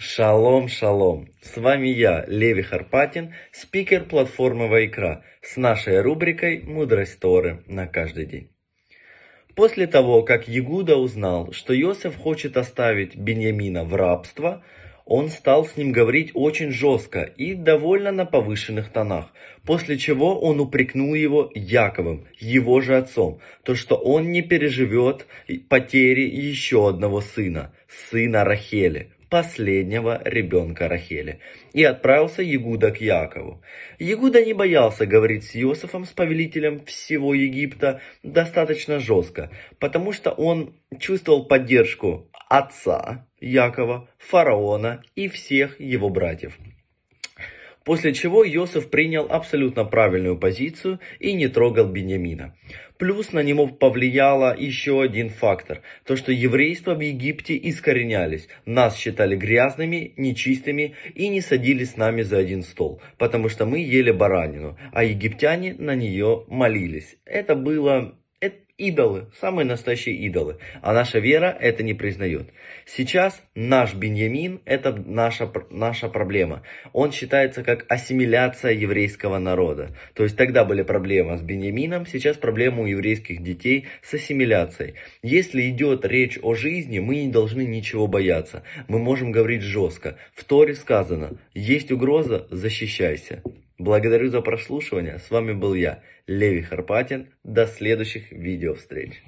Шалом, шалом! С вами я, Леви Харпатин, спикер платформы Вайкра, с нашей рубрикой «Мудрость Торы» на каждый день. После того, как Ягуда узнал, что Йосеф хочет оставить Беньямина в рабство, он стал с ним говорить очень жестко и довольно на повышенных тонах, после чего он упрекнул его Яковым, его же отцом, то, что он не переживет потери еще одного сына, сына Рахели – последнего ребенка Рахели, и отправился Егуда к Якову. Егуда не боялся говорить с Иосифом, с повелителем всего Египта, достаточно жестко, потому что он чувствовал поддержку отца Якова, фараона и всех его братьев после чего Йосиф принял абсолютно правильную позицию и не трогал Беньямина. Плюс на него повлияло еще один фактор, то что еврейства в Египте искоренялись, нас считали грязными, нечистыми и не садили с нами за один стол, потому что мы ели баранину, а египтяне на нее молились. Это было это идолы, самые настоящие идолы. А наша вера это не признает. Сейчас наш Беньямин – это наша, наша проблема. Он считается как ассимиляция еврейского народа. То есть тогда были проблемы с Беньямином, сейчас проблема у еврейских детей с ассимиляцией. Если идет речь о жизни, мы не должны ничего бояться. Мы можем говорить жестко. В Торе сказано, есть угроза – защищайся. Благодарю за прослушивание. С вами был я, Леви Харпатин. До следующих видео встреч.